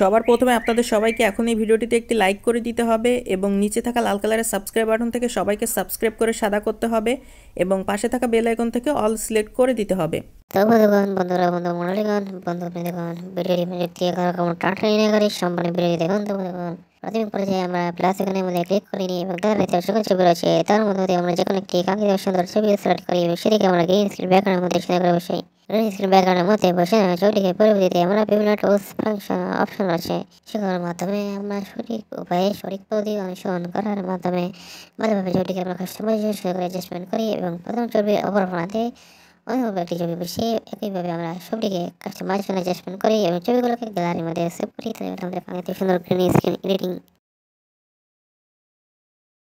সবার প্রথমে আপনাদের সবাইকে এখন এই ভিডিওটিতে একটি লাইক করে দিতে হবে এবং নিচে থাকা লাল কালারের সাবস্ক্রাইব বাটন থেকে সবাইকে সাবস্ক্রাইব করে সাদা করতে হবে এবং পাশে থাকা বেল আইকন থেকে অল সিলেক্ট করে দিতে হবে প্রাথমিক পর্যায়ে আমরা প্লাস এখানে মধ্যে ক্লিক করে নিই এবং তার রয়েছে অসংখ্য ছবি রয়েছে তার মধ্যে আমরা যে কোনো একটি কাঙ্ক্ষিত সুন্দর ছবি সিলেক্ট করি এবং সেদিকে আমরা গ্রিন স্ক্রিন ব্যাকগ্রাউন্ডের মধ্যে সেটা করে বসাই গ্রিন স্ক্রিন ব্যাকগ্রাউন্ডের মধ্যে বসে ছবিটিকে পরিবর্তিতে আমরা বিভিন্ন টুলস ফাংশন অপশন রয়েছে সেগুলোর মাধ্যমে আমরা সঠিক উপায়ে সঠিক পদ্ধতি অনুসরণ করার মাধ্যমে ভালোভাবে ছবিটিকে আমরা কাস্টমাইজেশন করে অ্যাডজাস্টমেন্ট করি এবং প্রথম ছবি অপর বানাতে অনুরূপ একটি ছবি বসিয়ে একইভাবে আমরা সবটিকে কাস্টমাইজ অ্যাডজাস্টমেন্ট করি এবং ছবিগুলোকে গ্যালারির মধ্যে সেভ করি তাহলে আমাদের সুন্দর গ্রিন স্ক্রিন এডিটিং